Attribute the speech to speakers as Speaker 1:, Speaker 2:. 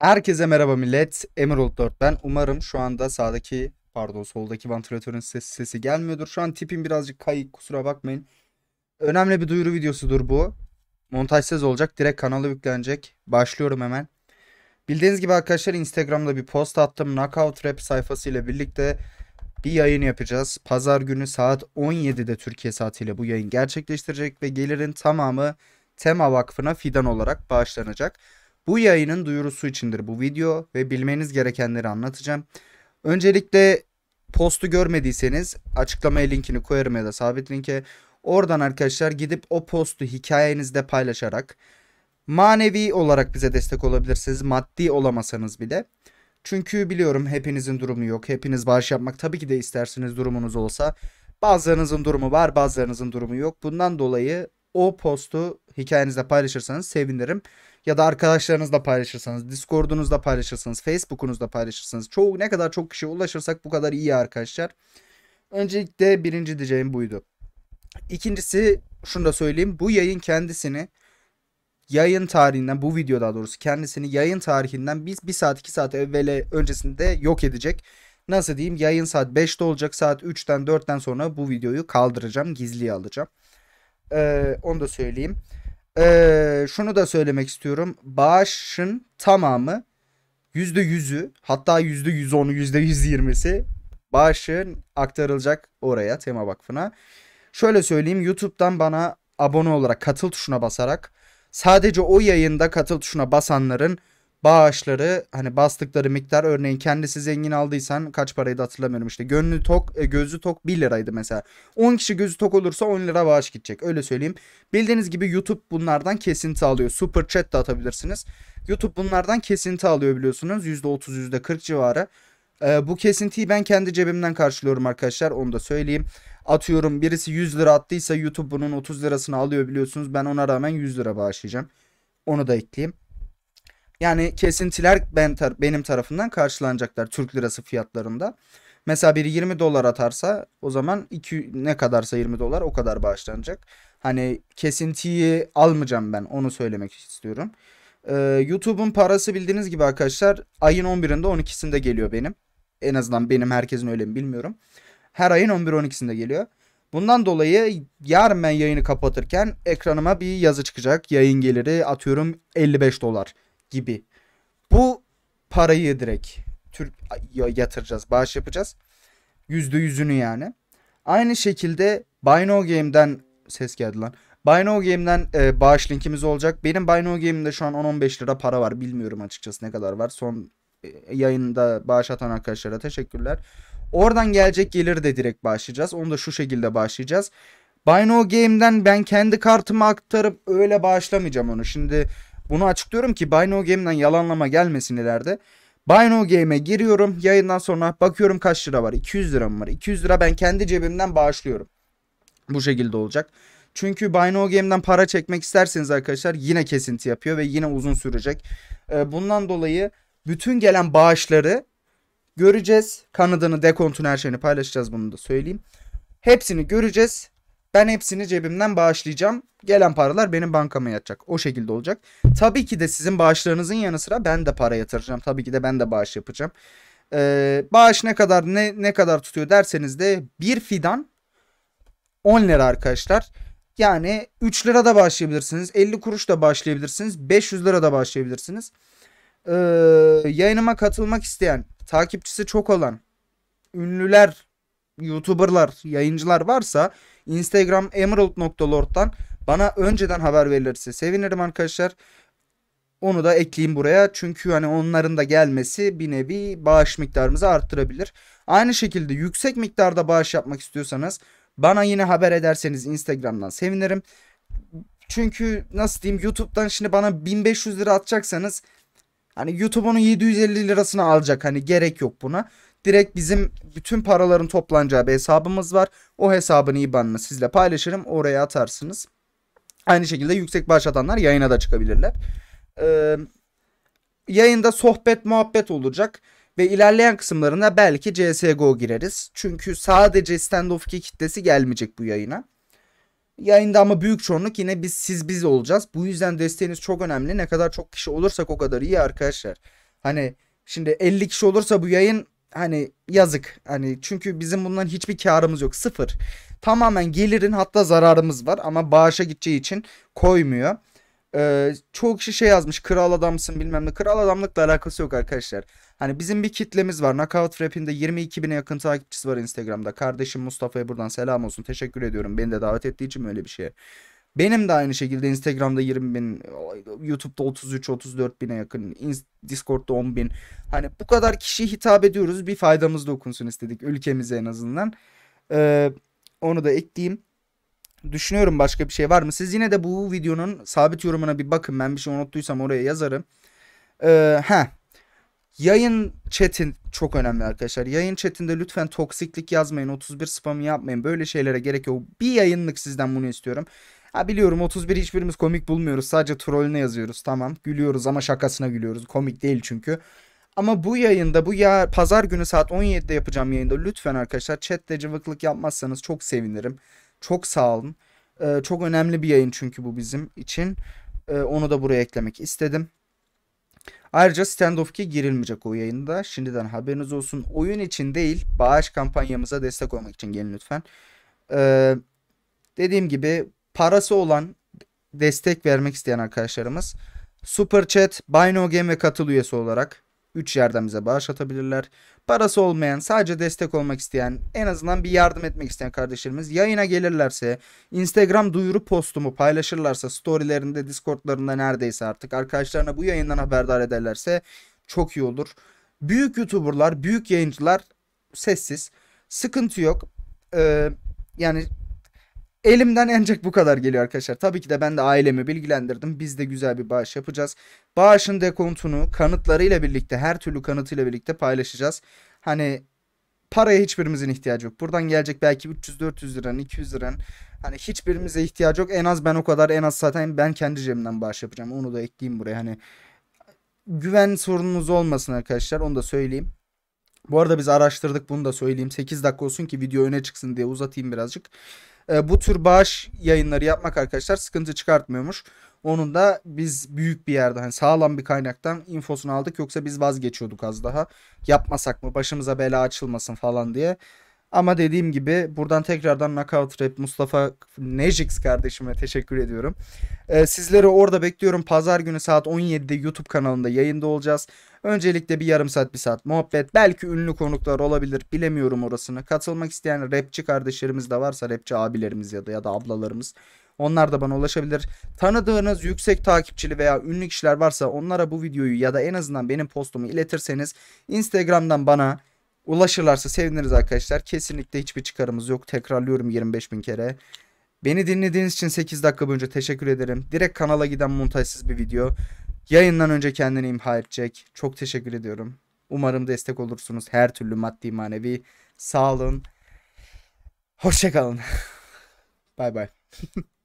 Speaker 1: Herkese merhaba millet. Emerald 4'ten. Umarım şu anda sağdaki pardon soldaki vantilatörün ses, sesi gelmiyordur. Şu an tipim birazcık kayık kusura bakmayın. Önemli bir duyuru videosudur bu. Montajsız olacak. Direkt kanala yüklenecek. Başlıyorum hemen. Bildiğiniz gibi arkadaşlar Instagram'da bir post attım. Knockout Rap sayfası ile birlikte bir yayın yapacağız. Pazar günü saat 17'de Türkiye saatiyle bu yayın gerçekleştirecek ve gelirin tamamı Tema Vakfı'na fidan olarak bağışlanacak. Bu yayının duyurusu içindir bu video ve bilmeniz gerekenleri anlatacağım. Öncelikle postu görmediyseniz açıklamaya linkini koyarım ya da sabit linke. Oradan arkadaşlar gidip o postu hikayenizde paylaşarak manevi olarak bize destek olabilirsiniz. Maddi olamasanız bile. Çünkü biliyorum hepinizin durumu yok. Hepiniz bağış yapmak tabii ki de istersiniz durumunuz olsa. Bazılarınızın durumu var bazılarınızın durumu yok. Bundan dolayı o postu hikayenizde paylaşırsanız sevinirim ya da arkadaşlarınızla paylaşırsanız, Discord'unuzda paylaşırsanız, Facebook'unuzda paylaşırsanız çoğu ne kadar çok kişiye ulaşırsak bu kadar iyi arkadaşlar. Öncelikle birinci diyeceğim buydu. İkincisi şunu da söyleyeyim. Bu yayın kendisini yayın tarihinden bu video daha doğrusu kendisini yayın tarihinden biz 1 saat 2 saat evvele öncesinde yok edecek. Nasıl diyeyim yayın saat 5'te olacak saat 3'ten 4'ten sonra bu videoyu kaldıracağım gizliye alacağım. Ee, onu da söyleyeyim. Ee, şunu da söylemek istiyorum. Bağışın tamamı yüzde yüzü hatta yüzde yüzde yüz onu yüz yirmisi bağışın aktarılacak oraya tema vakfına. Şöyle söyleyeyim YouTube'dan bana abone olarak katıl tuşuna basarak sadece o yayında katıl tuşuna basanların bağışları hani bastıkları miktar örneğin kendisi zengin aldıysan kaç paraydı hatırlamıyorum işte gönlü tok e, gözü tok 1 liraydı mesela 10 kişi gözü tok olursa 10 lira bağış gidecek öyle söyleyeyim bildiğiniz gibi YouTube bunlardan kesinti alıyor super chat de atabilirsiniz YouTube bunlardan kesinti alıyor biliyorsunuz %30 %40 civarı ee, bu kesintiyi ben kendi cebimden karşılıyorum arkadaşlar onu da söyleyeyim. Atıyorum birisi 100 lira attıysa YouTube bunun 30 lirasını alıyor biliyorsunuz. Ben ona rağmen 100 lira bağışlayacağım. Onu da ekleyeyim. Yani kesintiler ben tar benim tarafından karşılanacaklar Türk lirası fiyatlarında. Mesela biri 20 dolar atarsa o zaman 2 ne kadarsa 20 dolar o kadar bağışlanacak. Hani kesintiyi almayacağım ben onu söylemek istiyorum. Ee, YouTube'un parası bildiğiniz gibi arkadaşlar ayın 11'inde 12'sinde geliyor benim. En azından benim herkesin öyle mi bilmiyorum. Her ayın 11-12'sinde geliyor. Bundan dolayı yarın ben yayını kapatırken ekranıma bir yazı çıkacak. Yayın geliri atıyorum 55 dolar gibi. Bu parayı direkt Türk yatıracağız, bağış yapacağız. Yüzde yüzünü yani. Aynı şekilde Buy No Game'den ses geldi lan. Buy No Game'den e, bağış linkimiz olacak. Benim Buy No Game'de şu an 10-15 lira para var. Bilmiyorum açıkçası ne kadar var. Son e, yayında bağış atan arkadaşlara teşekkürler. Oradan gelecek gelir de direkt bağışlayacağız Onu da şu şekilde bağışlayacağız Buy No Game'den ben kendi kartımı aktarıp öyle bağışlamayacağım onu. Şimdi bunu açıklıyorum ki Buy Game'den yalanlama gelmesin ileride. Buy Game'e giriyorum. Yayından sonra bakıyorum kaç lira var. 200 lira mı var? 200 lira ben kendi cebimden bağışlıyorum. Bu şekilde olacak. Çünkü Buy Game'den para çekmek isterseniz arkadaşlar yine kesinti yapıyor ve yine uzun sürecek. Ee, bundan dolayı bütün gelen bağışları göreceğiz. Kanadını, dekontunu her şeyini paylaşacağız bunu da söyleyeyim. Hepsini göreceğiz. Ben hepsini cebimden bağışlayacağım. Gelen paralar benim bankama yatacak. O şekilde olacak. Tabii ki de sizin bağışlarınızın yanı sıra ben de para yatıracağım. Tabii ki de ben de bağış yapacağım. Ee, bağış ne kadar ne ne kadar tutuyor derseniz de bir fidan 10 lira arkadaşlar. Yani 3 lira da başlayabilirsiniz. 50 kuruş da başlayabilirsiniz. 500 lira da başlayabilirsiniz. Ee, yayınıma katılmak isteyen, takipçisi çok olan, ünlüler, youtuberlar, yayıncılar varsa Instagram emerald.lord'dan bana önceden haber verilirse sevinirim arkadaşlar. Onu da ekleyeyim buraya. Çünkü hani onların da gelmesi bir nevi bağış miktarımızı arttırabilir. Aynı şekilde yüksek miktarda bağış yapmak istiyorsanız bana yine haber ederseniz Instagram'dan sevinirim. Çünkü nasıl diyeyim YouTube'dan şimdi bana 1500 lira atacaksanız hani YouTube YouTube'un 750 lirasını alacak hani gerek yok buna. Direkt bizim bütün paraların toplanacağı bir hesabımız var. O hesabın IBAN'ını sizle paylaşırım. Oraya atarsınız. Aynı şekilde yüksek bağış atanlar yayına da çıkabilirler. Ee, yayında sohbet muhabbet olacak. Ve ilerleyen kısımlarında belki CSGO gireriz. Çünkü sadece Standoff 2 kitlesi gelmeyecek bu yayına. Yayında ama büyük çoğunluk yine biz siz biz olacağız. Bu yüzden desteğiniz çok önemli. Ne kadar çok kişi olursak o kadar iyi arkadaşlar. Hani şimdi 50 kişi olursa bu yayın hani yazık. Hani çünkü bizim bundan hiçbir karımız yok. Sıfır. Tamamen gelirin hatta zararımız var ama bağışa gideceği için koymuyor. Ee, çoğu kişi şey yazmış kral adamsın bilmem ne. Kral adamlıkla alakası yok arkadaşlar. Hani bizim bir kitlemiz var. Knockout Rap'inde 22 bine yakın takipçisi var Instagram'da. Kardeşim Mustafa'ya buradan selam olsun. Teşekkür ediyorum. Beni de davet ettiği için böyle bir şeye. Benim de aynı şekilde Instagram'da 20 bin, YouTube'da 33-34 bine yakın, Discord'da 10 bin. Hani bu kadar kişi hitap ediyoruz. Bir faydamız dokunsun istedik ülkemize en azından. Ee, onu da ekleyeyim. Düşünüyorum başka bir şey var mı? Siz yine de bu videonun sabit yorumuna bir bakın. Ben bir şey unuttuysam oraya yazarım. Ee, heh. Yayın chatin çok önemli arkadaşlar. Yayın chatinde lütfen toksiklik yazmayın. 31 spamı yapmayın. Böyle şeylere gerek yok. Bir yayınlık sizden bunu istiyorum. Ha biliyorum 31 hiçbirimiz komik bulmuyoruz. Sadece trolüne yazıyoruz. Tamam gülüyoruz ama şakasına gülüyoruz. Komik değil çünkü. Ama bu yayında bu ya pazar günü saat 17'de yapacağım yayında lütfen arkadaşlar chatte cıvıklık yapmazsanız çok sevinirim. Çok sağ olun. Ee, çok önemli bir yayın çünkü bu bizim için. Ee, onu da buraya eklemek istedim. Ayrıca Standoff 2 girilmeyecek o yayında. Şimdiden haberiniz olsun. Oyun için değil, bağış kampanyamıza destek olmak için gelin lütfen. Ee, dediğim gibi parası olan destek vermek isteyen arkadaşlarımız Super Chat, Buy No Game ve katıl üyesi olarak 3 yerden bize bağış atabilirler. Parası olmayan, sadece destek olmak isteyen, en azından bir yardım etmek isteyen kardeşlerimiz yayına gelirlerse, Instagram duyuru postumu paylaşırlarsa, storylerinde, Discord'larında neredeyse artık arkadaşlarına bu yayından haberdar ederlerse çok iyi olur. Büyük YouTuber'lar, büyük yayıncılar sessiz. Sıkıntı yok. Ee, yani Elimden ancak bu kadar geliyor arkadaşlar. Tabii ki de ben de ailemi bilgilendirdim. Biz de güzel bir bağış yapacağız. Bağışın dekontunu kanıtlarıyla birlikte her türlü kanıtıyla birlikte paylaşacağız. Hani paraya hiçbirimizin ihtiyacı yok. Buradan gelecek belki 300-400 liranın 200 liranın hani hiçbirimize ihtiyacı yok. En az ben o kadar en az zaten ben kendi cebimden bağış yapacağım. Onu da ekleyeyim buraya hani güven sorununuz olmasın arkadaşlar onu da söyleyeyim. Bu arada biz araştırdık bunu da söyleyeyim. 8 dakika olsun ki video öne çıksın diye uzatayım birazcık e, bu tür bağış yayınları yapmak arkadaşlar sıkıntı çıkartmıyormuş. Onun da biz büyük bir yerde hani sağlam bir kaynaktan infosunu aldık yoksa biz vazgeçiyorduk az daha. Yapmasak mı başımıza bela açılmasın falan diye. Ama dediğim gibi buradan tekrardan Knockout Rap Mustafa Nejix kardeşime teşekkür ediyorum. Ee, sizleri orada bekliyorum. Pazar günü saat 17'de YouTube kanalında yayında olacağız. Öncelikle bir yarım saat bir saat muhabbet. Belki ünlü konuklar olabilir. Bilemiyorum orasını. Katılmak isteyen rapçi kardeşlerimiz de varsa rapçi abilerimiz ya da ya da ablalarımız. Onlar da bana ulaşabilir. Tanıdığınız yüksek takipçili veya ünlü kişiler varsa onlara bu videoyu ya da en azından benim postumu iletirseniz Instagram'dan bana Ulaşırlarsa seviniriz arkadaşlar. Kesinlikle hiçbir çıkarımız yok. Tekrarlıyorum 25 bin kere. Beni dinlediğiniz için 8 dakika boyunca teşekkür ederim. Direkt kanala giden montajsız bir video. Yayından önce kendini imha edecek. Çok teşekkür ediyorum. Umarım destek olursunuz. Her türlü maddi manevi. Sağ olun. Hoşçakalın. bay bay.